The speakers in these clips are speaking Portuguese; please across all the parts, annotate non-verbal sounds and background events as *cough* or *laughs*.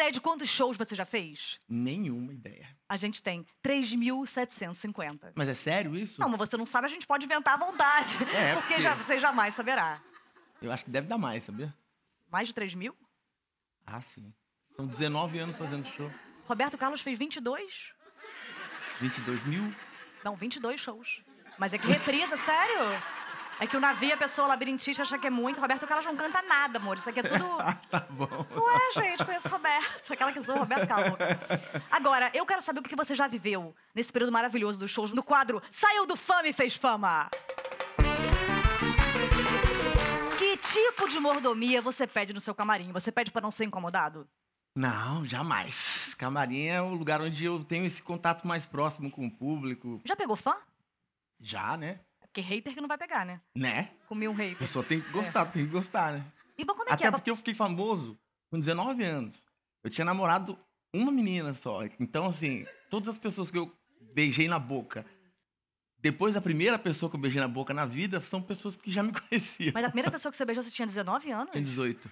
ideia de quantos shows você já fez? Nenhuma ideia. A gente tem 3.750. Mas é sério isso? Não, mas você não sabe, a gente pode inventar à vontade. *laughs* É, porque, porque... Já, você jamais saberá. Eu acho que deve dar mais, sabia? Mais de 3 mil? Ah, sim. São 19 anos fazendo show. Roberto Carlos fez 22? 22 mil? Não, 22 shows. Mas é que reprisa, *laughs* sério? É que o navio, a pessoa labirintista acha que é muito. Roberto Carlos não canta nada, amor. Isso aqui é tudo. *laughs* Ah, tá bom. Ué, gente, conheço Roberto. Aquela que zoa Roberto Carlos. Agora, eu quero saber o que você já viveu nesse período maravilhoso dos shows no quadro Saiu do Fama e Fez Fama. Que tipo de mordomia você pede no seu camarim? Você pede para não ser incomodado? Não, jamais. Camarim é o lugar onde eu tenho esse contato mais próximo com o público. Já pegou fã? Já, né? Porque hater que não vai pegar, né? Né? Comi um hater. A pessoa tem que é. gostar, é. tem que gostar, né? E bom, como é Até que é? porque eu fiquei famoso com 19 anos. Eu tinha namorado uma menina só. Então, assim, todas as pessoas que eu beijei na boca, depois da primeira pessoa que eu beijei na boca na vida, são pessoas que já me *laughs* conheciam. Mas a primeira pessoa que você beijou, você tinha 19 anos? Tinha 18.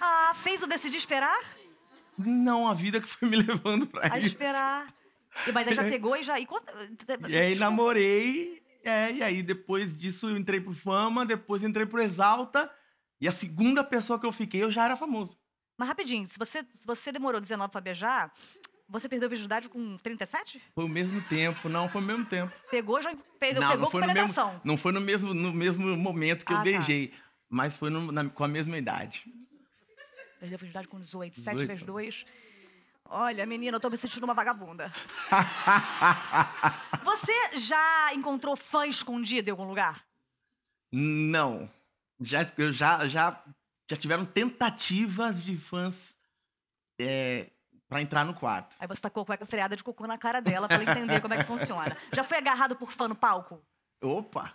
Ah, fez o decidir esperar? Não, a vida que foi me *laughs* levando pra a isso. A esperar. E, mas aí já *laughs* pegou e já. E, conta... e aí namorei é, e aí depois disso eu entrei pro Fama, depois entrei pro Exalta. E a segunda pessoa que eu fiquei, eu já era famoso. Mas rapidinho, se você, se você demorou 19 pra beijar, você perdeu a virgindade com 37? Foi o mesmo tempo, não, foi o mesmo tempo. Pegou, já pegou, não, pegou não foi com penetração. não foi no mesmo, no mesmo momento que ah, eu tá. beijei, tá. mas foi no, na, com a mesma idade. Perdeu a virgindade com 18, 18. 7 vezes 2 Olha, menina, eu tô me sentindo uma vagabunda. *laughs* Você já encontrou fã escondida em algum lugar? Não. Já, eu já, já, já tiveram tentativas de fãs é, para entrar no quarto. Aí você tacou a cueca freada de cocô na cara dela pra ela entender como é que *laughs* funciona. Já foi agarrado por fã no palco? Opa!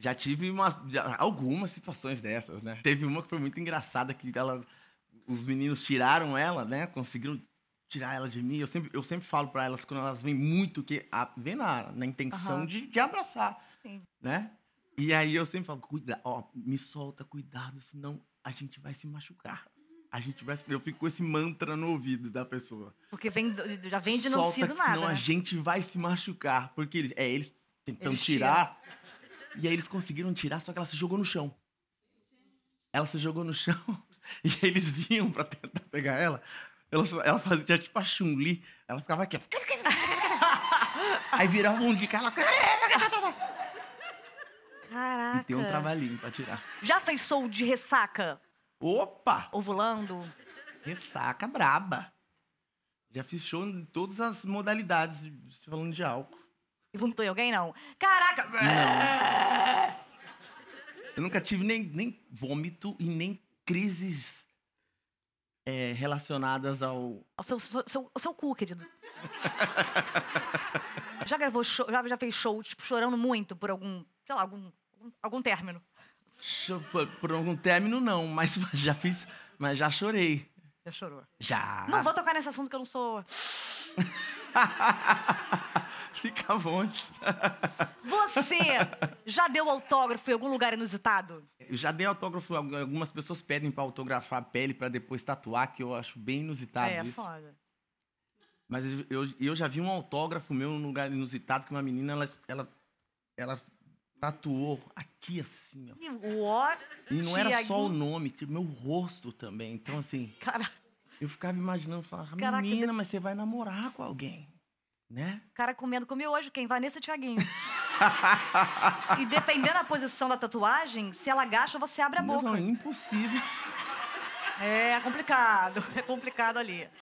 Já tive uma, já, algumas situações dessas, né? Teve uma que foi muito engraçada que ela os meninos tiraram ela, né? Conseguiram tirar ela de mim. Eu sempre, eu sempre falo para elas quando elas vêm muito que a, vem na, na intenção uhum. de, de abraçar, Sim. né? E aí eu sempre falo, cuida, ó, me solta, cuidado, senão a gente vai se machucar. A gente vai, eu fico com esse mantra no ouvido da pessoa. Porque vem, já vem de não sido nada. Não, né? a gente vai se machucar, porque eles, é eles tentando eles tirar. E aí eles conseguiram tirar, só que ela se jogou no chão. Ela se jogou no chão *laughs* e eles vinham para tentar pegar ela. Ela, ela fazia tipo a chun Ela ficava aqui. *laughs* Aí virava um de cara. Ela... Caraca. *laughs* E tem um trabalhinho pra tirar. Já fez show de ressaca? Opa! Ovulando? Ressaca braba. Já fiz show em todas as modalidades, falando de álcool. E vomitou em alguém, não? Caraca! Não. Eu nunca tive nem, nem vômito e nem crises é, relacionadas ao. Ao seu, seu, seu, seu cu, querido. *laughs* já gravou show, já, já fez show, tipo, chorando muito por algum, sei lá, algum, algum, algum término? Por, por algum término, não, mas *laughs* já fiz. Mas já chorei. Já chorou? Já. Não vou tocar nesse assunto que eu não sou. *laughs* Fica à vontade. Você já deu autógrafo em algum lugar inusitado? Já dei autógrafo, algumas pessoas pedem para autografar a pele para depois tatuar, que eu acho bem inusitado é, é isso. É, foda. Mas eu, eu já vi um autógrafo meu num lugar inusitado que uma menina, ela, ela, ela tatuou aqui assim, ó. E, what? e não era só o nome, tipo meu rosto também. Então, assim. Cara, Eu ficava imaginando, falava, ah, menina, Caraca, mas você vai namorar com alguém, né? O cara comendo, comeu hoje quem? Vanessa Tiaguinho. *laughs* *laughs* E dependendo da posição da tatuagem, se ela agacha, você abre a boca. Não, é impossível. É complicado, *laughs* é complicado ali.